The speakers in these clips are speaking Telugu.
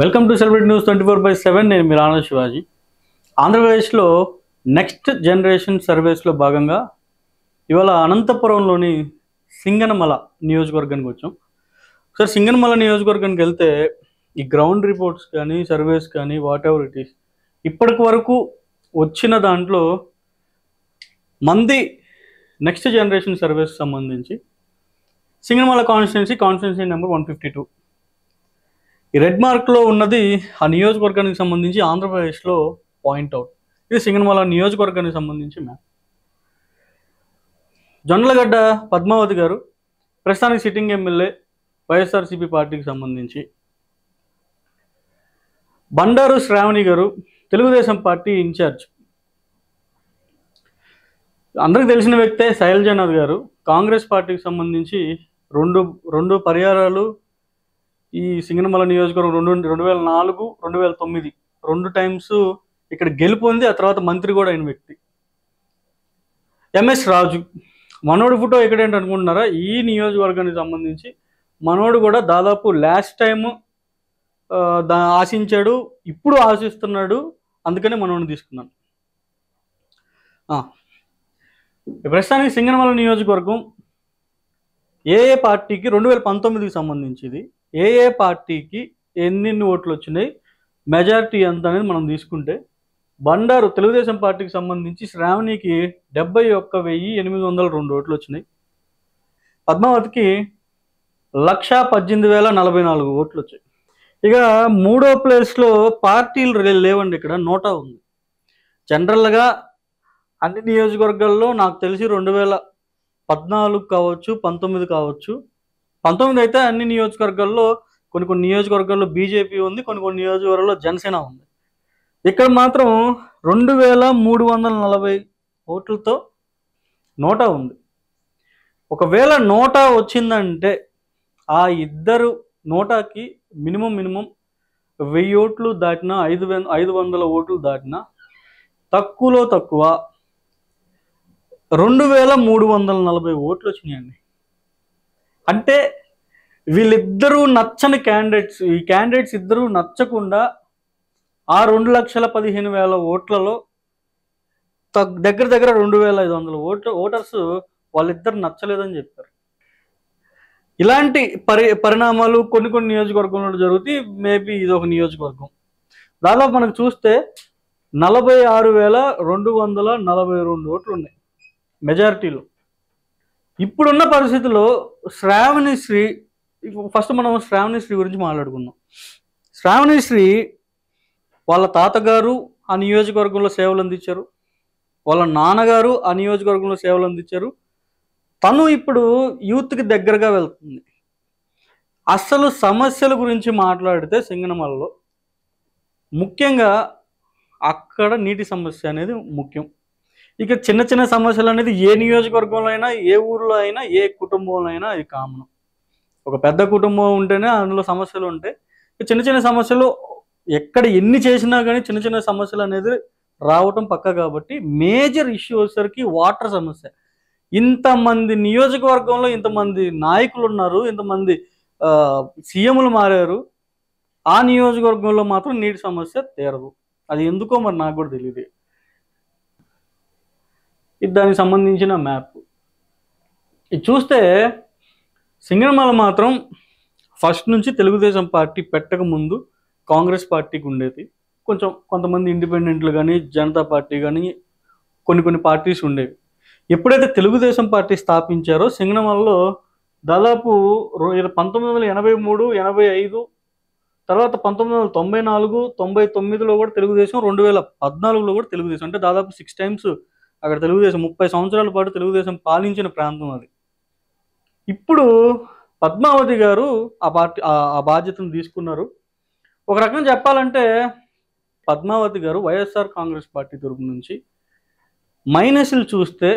welcome to celebrity news twenty four by seven నేను మీరు ఆనంద్ శివాజీ ఆంధ్రప్రదేశ్లో నెక్స్ట్ జనరేషన్ సర్వేస్లో భాగంగా ఇవాళ అనంతపురంలోని సింగనమల నియోజకవర్గానికి వచ్చాం సార్ సింగనమల నియోజకవర్గానికి వెళ్తే ఈ గ్రౌండ్ రిపోర్ట్స్ కానీ సర్వేస్ కానీ వాట్ ఎవర్ ఇట్ ఈస్ ఇప్పటికి వరకు వచ్చిన దాంట్లో మంది నెక్స్ట్ జనరేషన్ సర్వేస్ సంబంధించి Singanamala constituency constituency number one fifty two ఈ రెడ్ మార్క్లో ఉన్నది ఆ నియోజకవర్గానికి సంబంధించి ఆంధ్రప్రదేశ్లో పాయింట్అవుట్ ఇది సింగన్మాల నియోజకవర్గానికి సంబంధించి మ్యాప్ జొన్నలగడ్డ పద్మావతి గారు ప్రస్తుతానికి సిట్టింగ్ ఎమ్మెల్యే వైఎస్ఆర్సీపీ పార్టీకి సంబంధించి బండారు శ్రావణి గారు తెలుగుదేశం పార్టీ ఇన్ఛార్జ్ అందరికి తెలిసిన వ్యక్తే శైలజనాథ్ గారు కాంగ్రెస్ పార్టీకి సంబంధించి రెండు రెండు పరిహారాలు ఈ సింగనమల నియోజకవర్గం రెండు రెండు వేల నాలుగు రెండు వేల తొమ్మిది రెండు టైమ్స్ ఇక్కడ గెలుపొంది ఆ తర్వాత మంత్రి కూడా అయిన వ్యక్తి ఎంఎస్ రాజు మనోడు ఫోటో ఎక్కడేంటి అనుకుంటున్నారా ఈ నియోజకవర్గానికి సంబంధించి మనోడు కూడా దాదాపు లాస్ట్ టైం దా ఆశించాడు ఇప్పుడు ఆశిస్తున్నాడు అందుకనే మనోడిని తీసుకున్నాను ప్రస్తుతానికి సింగనమల నియోజకవర్గం ఏ ఏ పార్టీకి రెండు వేల పంతొమ్మిదికి సంబంధించింది ఏ ఏ పార్టీకి ఎన్నిన్ని ఓట్లు వచ్చినాయి మెజారిటీ ఎంత అనేది మనం తీసుకుంటే బండారు తెలుగుదేశం పార్టీకి సంబంధించి శ్రావణికి డెబ్బై ఒక్క వెయ్యి ఎనిమిది వందల రెండు ఓట్లు వచ్చినాయి పద్మావతికి లక్ష పద్దెనిమిది వేల నలభై నాలుగు ఓట్లు వచ్చాయి ఇక మూడో ప్లేస్లో పార్టీలు లేవండి ఇక్కడ నోటా ఉంది జనరల్గా అన్ని నియోజకవర్గాల్లో నాకు తెలిసి రెండు వేల పద్నాలుగు కావచ్చు పంతొమ్మిది కావచ్చు పంతొమ్మిది అయితే అన్ని నియోజకవర్గాల్లో కొన్ని కొన్ని నియోజకవర్గాల్లో బీజేపీ ఉంది కొన్ని కొన్ని నియోజకవర్గాల్లో జనసేన ఉంది ఇక్కడ మాత్రం రెండు వేల మూడు వందల నలభై ఓట్లతో నోటా ఉంది ఒకవేళ నోటా వచ్చిందంటే ఆ ఇద్దరు నోటాకి మినిమం మినిమం వెయ్యి ఓట్లు దాటినా ఐదు ఐదు వందల ఓట్లు దాటినా తక్కువలో తక్కువ రెండు వేల మూడు వందల నలభై ఓట్లు వచ్చినాయండి అంటే వీళ్ళిద్దరూ నచ్చని క్యాండిడేట్స్ ఈ క్యాండిడేట్స్ ఇద్దరూ నచ్చకుండా ఆ రెండు లక్షల పదిహేను వేల ఓట్లలో దగ్గర దగ్గర రెండు వేల ఐదు వందల ఓట్ల ఓటర్స్ వాళ్ళిద్దరు నచ్చలేదని చెప్పారు ఇలాంటి పరి పరిణామాలు కొన్ని కొన్ని నియోజకవర్గంలో జరుగుతాయి మేబీ ఇది ఒక నియోజకవర్గం దాదాపు మనం చూస్తే నలభై ఆరు వేల రెండు వందల నలభై రెండు ఓట్లు ఉన్నాయి మెజారిటీలో ఇప్పుడున్న పరిస్థితుల్లో శ్రావణిశ్రీ ఫస్ట్ మనం శ్రావణిశ్రీ గురించి మాట్లాడుకుందాం శ్రావణిశ్రీ వాళ్ళ తాతగారు ఆ నియోజకవర్గంలో సేవలు అందించారు వాళ్ళ నాన్నగారు ఆ నియోజకవర్గంలో సేవలు అందించారు తను ఇప్పుడు యూత్కి దగ్గరగా వెళ్తుంది అసలు సమస్యల గురించి మాట్లాడితే సింగనమలలో ముఖ్యంగా అక్కడ నీటి సమస్య అనేది ముఖ్యం ఇక చిన్న చిన్న సమస్యలు అనేది ఏ నియోజకవర్గంలో అయినా ఏ ఊర్లో అయినా ఏ కుటుంబంలో అయినా అది కామన్ ఒక పెద్ద కుటుంబం ఉంటేనే అందులో సమస్యలు ఉంటాయి చిన్న చిన్న సమస్యలు ఎక్కడ ఎన్ని చేసినా కానీ చిన్న చిన్న సమస్యలు అనేది రావటం పక్క కాబట్టి మేజర్ ఇష్యూ వచ్చేసరికి వాటర్ సమస్య ఇంతమంది నియోజకవర్గంలో ఇంతమంది నాయకులు ఉన్నారు ఇంతమంది సీఎంలు మారారు ఆ నియోజకవర్గంలో మాత్రం నీటి సమస్య తీరదు అది ఎందుకో మరి నాకు కూడా తెలియదు ఇది దానికి సంబంధించిన మ్యాప్ ఇది చూస్తే సింగనమల మాత్రం ఫస్ట్ నుంచి తెలుగుదేశం పార్టీ పెట్టక ముందు కాంగ్రెస్ పార్టీకి ఉండేది కొంచెం కొంతమంది ఇండిపెండెంట్లు కానీ జనతా పార్టీ కానీ కొన్ని కొన్ని పార్టీస్ ఉండేవి ఎప్పుడైతే తెలుగుదేశం పార్టీ స్థాపించారో సింగనమలలో దాదాపు పంతొమ్మిది వందల ఎనభై మూడు ఎనభై ఐదు తర్వాత పంతొమ్మిది వందల తొంభై నాలుగు తొంభై తొమ్మిదిలో కూడా తెలుగుదేశం రెండు వేల పద్నాలుగులో కూడా తెలుగుదేశం అంటే దాదాపు సిక్స్ టైమ్స్ అక్కడ తెలుగుదేశం ముప్పై సంవత్సరాల పాటు తెలుగుదేశం పాలించిన ప్రాంతం అది ఇప్పుడు పద్మావతి గారు ఆ పార్టీ ఆ బాధ్యతను తీసుకున్నారు ఒక రకం చెప్పాలంటే పద్మావతి గారు వైఎస్ఆర్ కాంగ్రెస్ పార్టీ తరపు నుంచి మైనస్లు చూస్తే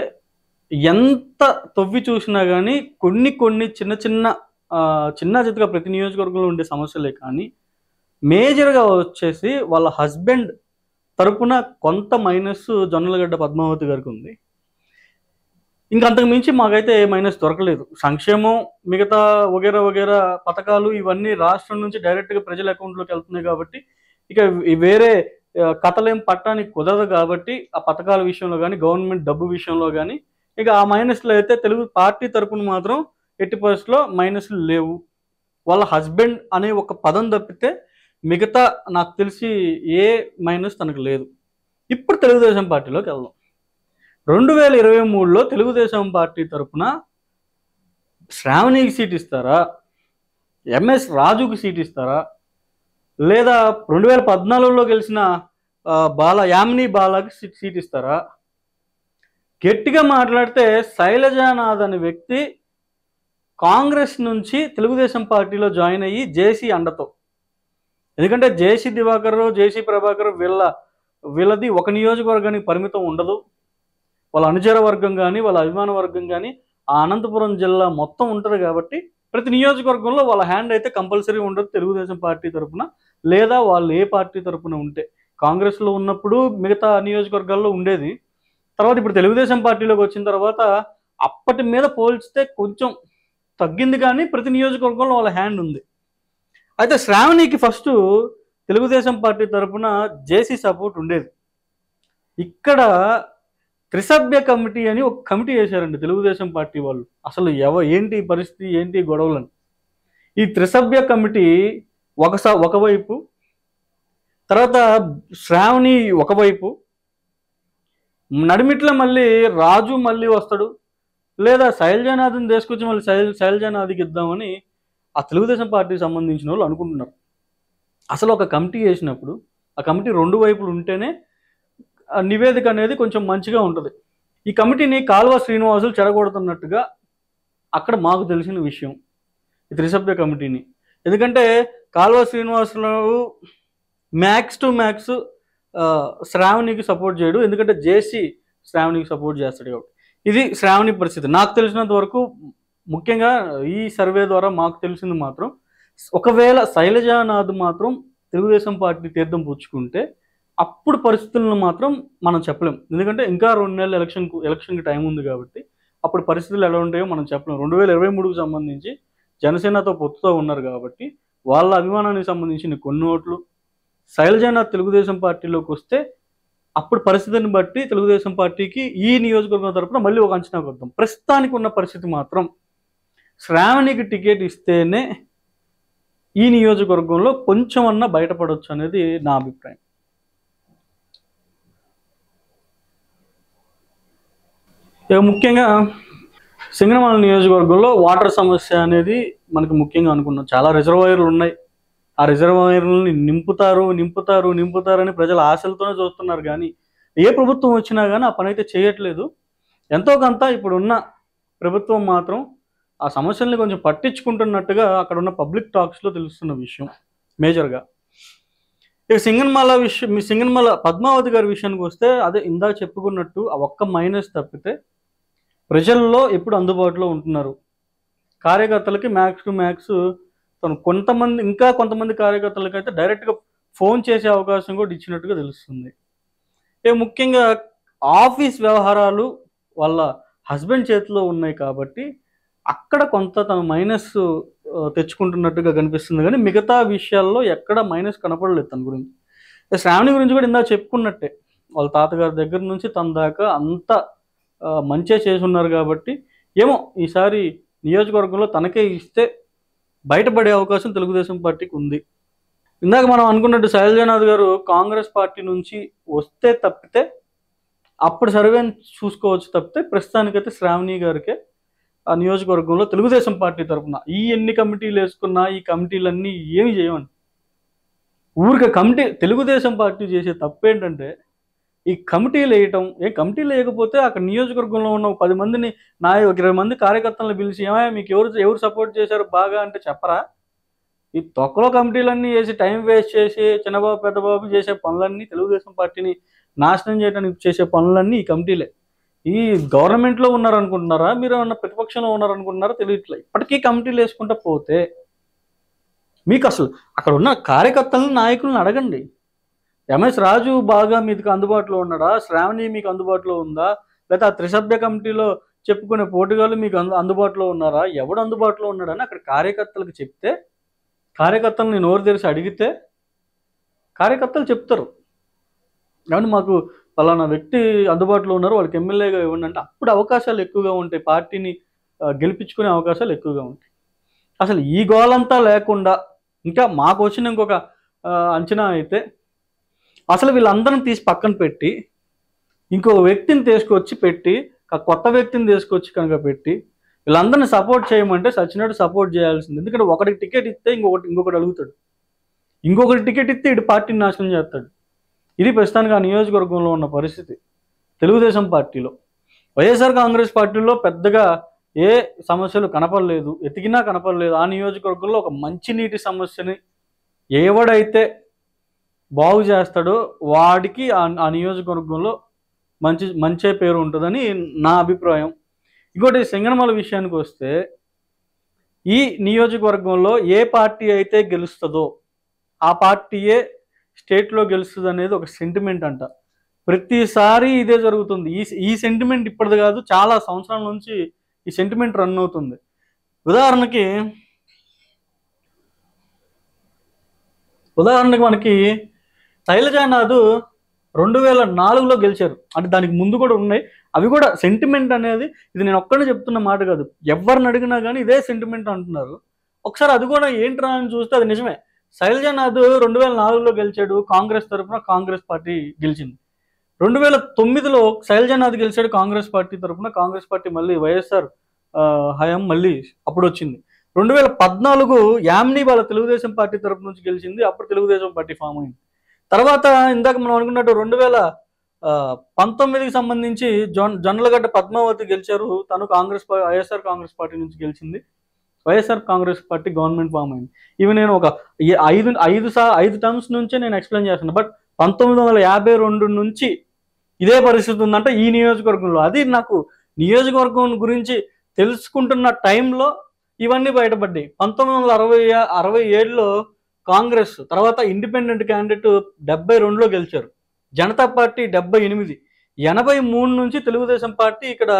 ఎంత తొవ్వి చూసినా కానీ కొన్ని కొన్ని చిన్న చిన్న చిన్న చితగా ప్రతి నియోజకవర్గంలో ఉండే సమస్యలే కానీ మేజర్గా వచ్చేసి వాళ్ళ హస్బెండ్ తరపున కొంత మైనస్ జొన్నలగడ్డ పద్మావతి గారికి ఉంది ఇంకంతకు మించి మాకైతే ఏ మైనస్ దొరకలేదు సంక్షేమం మిగతా వగేర వగేర పథకాలు ఇవన్నీ రాష్ట్రం నుంచి డైరెక్ట్గా ప్రజల అకౌంట్లోకి వెళ్తున్నాయి కాబట్టి ఇక వేరే కథలేం పట్టడానికి కుదరదు కాబట్టి ఆ పథకాల విషయంలో కానీ గవర్నమెంట్ డబ్బు విషయంలో కానీ ఇక ఆ మైనస్లో అయితే తెలుగు పార్టీ తరపున మాత్రం ఎట్టి పరిస్థితుల్లో మైనస్లు లేవు వాళ్ళ హస్బెండ్ అనే ఒక పదం తప్పితే మిగతా నాకు తెలిసి ఏ మైనస్ తనకు లేదు ఇప్పుడు తెలుగుదేశం పార్టీలోకి వెళ్దాం రెండు వేల ఇరవై మూడులో తెలుగుదేశం పార్టీ తరఫున శ్రావణికి సీట్ ఇస్తారా ఎంఎస్ రాజుకి సీట్ ఇస్తారా లేదా రెండు వేల పద్నాలుగులో గెలిచిన బాల యామిని బాలాకి సీట్ ఇస్తారా గట్టిగా మాట్లాడితే శైలజానాథ్ అనే వ్యక్తి కాంగ్రెస్ నుంచి తెలుగుదేశం పార్టీలో జాయిన్ అయ్యి జేసీ అండతో ఎందుకంటే జేసీ దివాకర్ జేసీ ప్రభాకర్ వీళ్ళ వీళ్ళది ఒక నియోజకవర్గానికి పరిమితం ఉండదు వాళ్ళ అనుచర వర్గం కానీ వాళ్ళ అభిమాన వర్గం కానీ ఆ అనంతపురం జిల్లా మొత్తం ఉంటారు కాబట్టి ప్రతి నియోజకవర్గంలో వాళ్ళ హ్యాండ్ అయితే కంపల్సరీ ఉండదు తెలుగుదేశం పార్టీ తరఫున లేదా వాళ్ళు ఏ పార్టీ తరఫున ఉంటే కాంగ్రెస్లో ఉన్నప్పుడు మిగతా నియోజకవర్గాల్లో ఉండేది తర్వాత ఇప్పుడు తెలుగుదేశం పార్టీలోకి వచ్చిన తర్వాత అప్పటి మీద పోల్చితే కొంచెం తగ్గింది కానీ ప్రతి నియోజకవర్గంలో వాళ్ళ హ్యాండ్ ఉంది అయితే శ్రావణికి ఫస్ట్ తెలుగుదేశం పార్టీ తరఫున జేసీ సపోర్ట్ ఉండేది ఇక్కడ త్రిసభ్య కమిటీ అని ఒక కమిటీ వేశారండి తెలుగుదేశం పార్టీ వాళ్ళు అసలు ఎవ ఏంటి పరిస్థితి ఏంటి గొడవలని ఈ త్రిసభ్య కమిటీ ఒకసా ఒకవైపు తర్వాత శ్రావణి ఒకవైపు నడిమిట్లో మళ్ళీ రాజు మళ్ళీ వస్తాడు లేదా శైలజానాథ్ని తీసుకొచ్చి మళ్ళీ శైల్ శైలజానాథ్కి ఇద్దామని ఆ తెలుగుదేశం పార్టీకి సంబంధించిన వాళ్ళు అనుకుంటున్నారు అసలు ఒక కమిటీ వేసినప్పుడు ఆ కమిటీ రెండు వైపులు ఉంటేనే నివేదిక అనేది కొంచెం మంచిగా ఉంటుంది ఈ కమిటీని కాల్వ శ్రీనివాసులు చెడగొడుతున్నట్టుగా అక్కడ మాకు తెలిసిన విషయం ఈ త్రిసభ్య కమిటీని ఎందుకంటే Kalva Srinivasulu max to max శ్రావణికి సపోర్ట్ చేయడు ఎందుకంటే జేసీ శ్రావణికి సపోర్ట్ చేస్తాడు కాబట్టి ఇది శ్రావణి పరిస్థితి నాకు తెలిసినంత వరకు ముఖ్యంగా ఈ సర్వే ద్వారా మాకు తెలిసింది మాత్రం ఒకవేళ శైలజానాథ్ మాత్రం తెలుగుదేశం పార్టీ తీర్థం పుచ్చుకుంటే అప్పుడు పరిస్థితులను మాత్రం మనం చెప్పలేం ఎందుకంటే ఇంకా రెండు నెలలు ఎలక్షన్కు ఎలక్షన్కి టైం ఉంది కాబట్టి అప్పుడు పరిస్థితులు ఎలా ఉంటాయో మనం చెప్పలేం రెండు వేల ఇరవై మూడుకు సంబంధించి జనసేనతో పొత్తుతో ఉన్నారు కాబట్టి వాళ్ళ అభిమానానికి సంబంధించిన కొన్ని ఓట్లు శైలజానాథ్ తెలుగుదేశం పార్టీలోకి వస్తే అప్పుడు పరిస్థితిని బట్టి తెలుగుదేశం పార్టీకి ఈ నియోజకవర్గం తరఫున మళ్ళీ ఒక అంచనా వద్దాం ప్రస్తుతానికి ఉన్న పరిస్థితి మాత్రం శ్రావణికి టికెట్ ఇస్తేనే ఈ నియోజకవర్గంలో కొంచెం అన్నా బయటపడవచ్చు అనేది నా అభిప్రాయం ఇక ముఖ్యంగా సింగనమాల నియోజకవర్గంలో వాటర్ సమస్య అనేది మనకు ముఖ్యంగా అనుకున్నాం చాలా రిజర్వాయర్లు ఉన్నాయి ఆ రిజర్వాయర్లని నింపుతారు నింపుతారు నింపుతారని ప్రజలు ఆశలతోనే చూస్తున్నారు కానీ ఏ ప్రభుత్వం వచ్చినా కానీ ఆ పని అయితే చేయట్లేదు ఎంతో కొంత ఇప్పుడున్న ప్రభుత్వం మాత్రం ఆ సమస్యల్ని కొంచెం పట్టించుకుంటున్నట్టుగా అక్కడ ఉన్న పబ్లిక్ టాక్స్లో తెలుస్తున్న విషయం మేజర్గా ఇక సింగన్మాల విషయం మీ సింగన్మాల పద్మావతి గారి విషయానికి వస్తే అదే ఇందా చెప్పుకున్నట్టు ఆ ఒక్క మైనస్ తప్పితే ప్రజల్లో ఎప్పుడు అందుబాటులో ఉంటున్నారు కార్యకర్తలకి మ్యాక్స్ టు మ్యాక్స్ తను కొంతమంది ఇంకా కొంతమంది కార్యకర్తలకి అయితే డైరెక్ట్గా ఫోన్ చేసే అవకాశం కూడా ఇచ్చినట్టుగా తెలుస్తుంది ఇక ముఖ్యంగా ఆఫీస్ వ్యవహారాలు వాళ్ళ హస్బెండ్ చేతిలో ఉన్నాయి కాబట్టి అక్కడ కొంత తన మైనస్ తెచ్చుకుంటున్నట్టుగా కనిపిస్తుంది కానీ మిగతా విషయాల్లో ఎక్కడ మైనస్ కనపడలేదు తన గురించి శ్రావణి గురించి కూడా ఇందాక చెప్పుకున్నట్టే వాళ్ళ తాతగారి దగ్గర నుంచి తన దాకా అంత మంచిగా చేసి ఉన్నారు కాబట్టి ఏమో ఈసారి నియోజకవర్గంలో తనకే ఇస్తే బయటపడే అవకాశం తెలుగుదేశం పార్టీకి ఉంది ఇందాక మనం అనుకున్నట్టు శైలజనాథ్ గారు కాంగ్రెస్ పార్టీ నుంచి వస్తే తప్పితే అప్పుడు సర్వే చూసుకోవచ్చు తప్పితే ప్రస్తుతానికైతే శ్రావణి గారికే ఆ నియోజకవర్గంలో తెలుగుదేశం పార్టీ తరఫున ఈ ఎన్ని కమిటీలు వేసుకున్నా ఈ కమిటీలన్నీ ఏమి చేయవండి ఊరిక కమిటీ తెలుగుదేశం పార్టీ చేసే తప్పు ఏంటంటే ఈ కమిటీలు వేయటం ఏ కమిటీలు వేయకపోతే అక్కడ నియోజకవర్గంలో ఉన్న పది మందిని నా ఇరవై మంది కార్యకర్తలను పిలిచి ఏమైనా మీకు ఎవరు ఎవరు సపోర్ట్ చేశారు బాగా అంటే చెప్పరా ఈ తొక్కలో కమిటీలన్నీ వేసి టైం వేస్ట్ చేసి చిన్నబాబు పెద్దబాబు చేసే పనులన్నీ తెలుగుదేశం పార్టీని నాశనం చేయడానికి చేసే పనులన్నీ ఈ కమిటీలే ఈ గవర్నమెంట్లో ఉన్నారనుకుంటున్నారా మీరు ఏమన్నా ప్రతిపక్షంలో ఉన్నారనుకుంటున్నారా తెలియట్లే ఇప్పటికీ కమిటీలు వేసుకుంటా పోతే మీకు అసలు అక్కడ ఉన్న కార్యకర్తలను నాయకులను అడగండి ఎంఎస్ రాజు బాగా మీకు అందుబాటులో ఉన్నాడా శ్రావణి మీకు అందుబాటులో ఉందా లేదా త్రిసభ్య కమిటీలో చెప్పుకునే పోటీగాలు మీకు అందుబాటులో ఉన్నారా ఎవడు అందుబాటులో ఉన్నాడని అక్కడ కార్యకర్తలకు చెప్తే కార్యకర్తలను నోరు తెరిచి అడిగితే కార్యకర్తలు చెప్తారు కాబట్టి మాకు పలానా వ్యక్తి అందుబాటులో ఉన్నారు వాళ్ళకి ఎమ్మెల్యేగా ఇవ్వండి అంటే అప్పుడు అవకాశాలు ఎక్కువగా ఉంటాయి పార్టీని గెలిపించుకునే అవకాశాలు ఎక్కువగా ఉంటాయి అసలు ఈ గోలంతా లేకుండా ఇంకా మాకు వచ్చిన ఇంకొక అంచనా అయితే అసలు వీళ్ళందరిని తీసి పక్కన పెట్టి ఇంకో వ్యక్తిని తీసుకొచ్చి పెట్టి కొత్త వ్యక్తిని తీసుకొచ్చి కనుక పెట్టి వీళ్ళందరిని సపోర్ట్ చేయమంటే సచినుడు సపోర్ట్ చేయాల్సింది ఎందుకంటే ఒకటికి టికెట్ ఇస్తే ఇంకొకటి ఇంకొకటి అడుగుతాడు ఇంకొకటి టికెట్ ఇస్తే ఇటు పార్టీని నాశనం చేస్తాడు ఇది ప్రస్తుతానికి ఆ నియోజకవర్గంలో ఉన్న పరిస్థితి తెలుగుదేశం పార్టీలో వైఎస్ఆర్ కాంగ్రెస్ పార్టీలో పెద్దగా ఏ సమస్యలు కనపడలేదు ఎతికినా కనపడలేదు ఆ నియోజకవర్గంలో ఒక మంచినీటి సమస్యని ఎవడైతే బాగు చేస్తాడో వాడికి ఆ నియోజకవర్గంలో మంచి మంచే పేరు ఉంటుందని నా అభిప్రాయం ఇంకోటి సింగనమల విషయానికి వస్తే ఈ నియోజకవర్గంలో ఏ పార్టీ అయితే గెలుస్తుందో ఆ పార్టీయే స్టేట్లో గెలుస్తుంది అనేది ఒక సెంటిమెంట్ అంట ప్రతిసారి ఇదే జరుగుతుంది ఈ ఈ సెంటిమెంట్ ఇప్పటిది కాదు చాలా సంవత్సరాల నుంచి ఈ సెంటిమెంట్ రన్ అవుతుంది ఉదాహరణకి ఉదాహరణకి మనకి శైలజానాథ్ రెండు వేల నాలుగులో గెలిచారు అంటే దానికి ముందు కూడా ఉన్నాయి అవి కూడా సెంటిమెంట్ అనేది ఇది నేను ఒక్కడే చెప్తున్న మాట కాదు ఎవరిని అడిగినా కానీ ఇదే సెంటిమెంట్ అంటున్నారు ఒకసారి అది కూడా ఏంటి రా అని చూస్తే అది నిజమే శైలజనాథ్ రెండు వేల నాలుగులో గెలిచాడు కాంగ్రెస్ తరఫున కాంగ్రెస్ పార్టీ గెలిచింది రెండు వేల తొమ్మిదిలో శైలజనాథ్ గెలిచాడు కాంగ్రెస్ పార్టీ తరఫున కాంగ్రెస్ పార్టీ మళ్ళీ వైఎస్ఆర్ హయాం మళ్ళీ అప్పుడు వచ్చింది రెండు వేల పద్నాలుగు యామ్ని వాళ్ళ తెలుగుదేశం పార్టీ తరఫు నుంచి గెలిచింది అప్పుడు తెలుగుదేశం పార్టీ ఫామ్ అయింది తర్వాత ఇందాక మనం అనుకున్నట్టు రెండు వేల పంతొమ్మిదికి సంబంధించి జొన్ జొన్నలగడ్డ పద్మావతి గెలిచారు తను కాంగ్రెస్ వైఎస్ఆర్ కాంగ్రెస్ పార్టీ నుంచి గెలిచింది YSR Congress party government form అయింది ఇవి నేను ఒక ఐదు ఐదు సార్ ఐదు టర్మ్స్ నుంచే నేను ఎక్స్ప్లెయిన్ చేస్తున్నాను బట్ పంతొమ్మిది వందల యాభై రెండు నుంచి ఇదే పరిస్థితి ఉందంటే ఈ నియోజకవర్గంలో అది నాకు నియోజకవర్గం గురించి తెలుసుకుంటున్న టైంలో ఇవన్నీ బయటపడ్డాయి పంతొమ్మిది వందల అరవై అరవై ఏడులో కాంగ్రెస్ తర్వాత ఇండిపెండెంట్ క్యాండిడేట్ డెబ్బై రెండులో గెలిచారు జనతా పార్టీ డెబ్బై ఎనిమిది ఎనభై మూడు నుంచి తెలుగుదేశం పార్టీ ఇక్కడ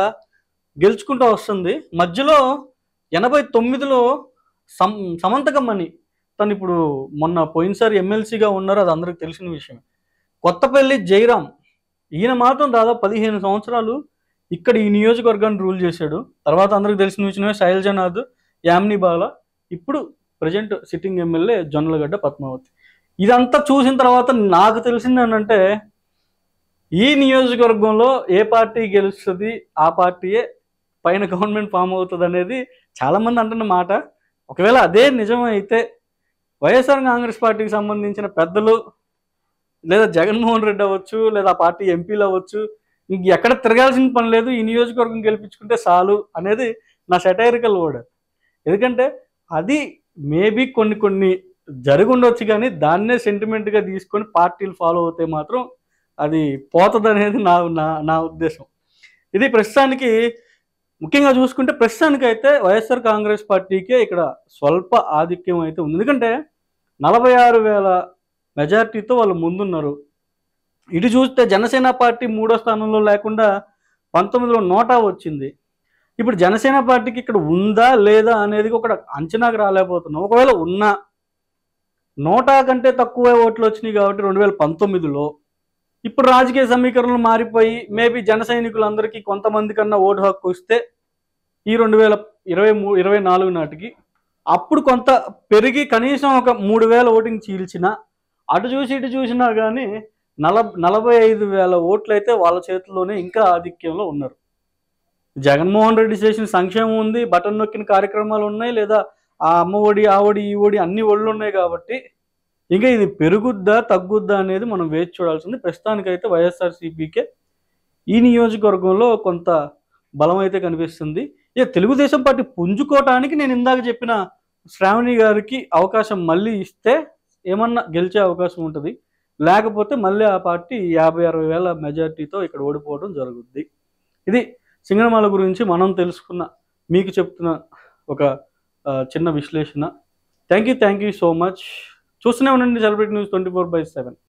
గెలుచుకుంటూ వస్తుంది మధ్యలో ఎనభై తొమ్మిదిలో సం సమంతకం అని తను ఇప్పుడు మొన్న పోయినసారి ఎమ్మెల్సీగా ఉన్నారు అది అందరికి తెలిసిన విషయమే కొత్తపల్లి జయరాం ఈయన మాత్రం దాదాపు పదిహేను సంవత్సరాలు ఇక్కడ ఈ నియోజకవర్గాన్ని రూల్ చేశాడు తర్వాత అందరికి తెలిసిన విషయమే శైలజనాథ్ యామ్ని బాల ఇప్పుడు present sitting MLA Jonnalagadda Padmavathi ఇదంతా చూసిన తర్వాత నాకు తెలిసింది ఏంటంటే ఈ నియోజకవర్గంలో ఏ పార్టీ గెలుస్తుంది ఆ పార్టీయే పైన గవర్నమెంట్ ఫామ్ అవుతుంది అనేది చాలామంది అంటున్న మాట ఒకవేళ అదే నిజమైతే వైఎస్ఆర్ కాంగ్రెస్ పార్టీకి సంబంధించిన పెద్దలు లేదా జగన్మోహన్ రెడ్డి అవ్వచ్చు లేదా ఆ పార్టీ ఎంపీలు అవ్వచ్చు ఇంక ఎక్కడ తిరగాల్సిన పని లేదు ఈ నియోజకవర్గం గెలిపించుకుంటే చాలు అనేది నా సెటైరికల్ వర్డ్ ఎందుకంటే అది మేబీ కొన్ని కొన్ని జరుగుండొచ్చు కానీ దాన్నే సెంటిమెంట్గా తీసుకొని పార్టీలు ఫాలో అవుతే మాత్రం అది పోతుంది అనేది నా నా ఉద్దేశం ఇది ప్రస్తుతానికి ముఖ్యంగా చూసుకుంటే ప్రస్తుతానికి అయితే వైఎస్ఆర్ కాంగ్రెస్ పార్టీకే ఇక్కడ స్వల్ప ఆధిక్యం అయితే ఉంది ఎందుకంటే నలభై ఆరు వేల మెజార్టీతో వాళ్ళు ముందున్నారు ఇటు చూస్తే జనసేన పార్టీ మూడో స్థానంలో లేకుండా పంతొమ్మిదిలో నోటా వచ్చింది ఇప్పుడు జనసేన పార్టీకి ఇక్కడ ఉందా లేదా అనేది ఒక అంచనాకు రాలేకపోతున్నాం ఒకవేళ ఉన్నా నోటా కంటే తక్కువ ఓట్లు వచ్చినాయి కాబట్టి రెండు వేల పంతొమ్మిదిలో ఇప్పుడు రాజకీయ సమీకరణలు మారిపోయి మేబీ జన సైనికులందరికీ కొంతమంది కన్నా ఓటు హక్కు వస్తే ఈ రెండు వేల ఇరవై మూ ఇరవై నాలుగు నాటికి అప్పుడు కొంత పెరిగి కనీసం ఒక మూడు వేల ఓటింగ్ చీల్చిన అటు చూసి ఇటు చూసినా కానీ నల నలభై ఐదు వేల ఓట్లు అయితే వాళ్ళ చేతిలోనే ఇంకా ఆధిక్యంలో ఉన్నారు జగన్మోహన్ రెడ్డి చేసిన సంక్షేమం ఉంది బటన్ నొక్కిన కార్యక్రమాలు ఉన్నాయి లేదా ఆ అమ్మ ఒడి ఆ ఒడి ఈ ఒడి అన్ని ఒళ్ళు ఉన్నాయి కాబట్టి ఇంకా ఇది పెరుగుద్దా తగ్గుద్దా అనేది మనం వేచి చూడాల్సింది ప్రస్తుతానికైతే వైఎస్ఆర్సీపీకే ఈ నియోజకవర్గంలో కొంత బలం అయితే కనిపిస్తుంది ఇక తెలుగుదేశం పార్టీ పుంజుకోవటానికి నేను ఇందాక చెప్పిన శ్రావణి గారికి అవకాశం మళ్ళీ ఇస్తే ఏమన్నా గెలిచే అవకాశం ఉంటుంది లేకపోతే మళ్ళీ ఆ పార్టీ యాభై అరవై వేల మెజార్టీతో ఇక్కడ ఓడిపోవడం జరుగుద్ది ఇది సింగనమాల గురించి మనం తెలుసుకున్న మీకు చెప్తున్న ఒక చిన్న విశ్లేషణ thank you thank you so much చూస్తూనే ఉండండి celebrity news twenty four by seven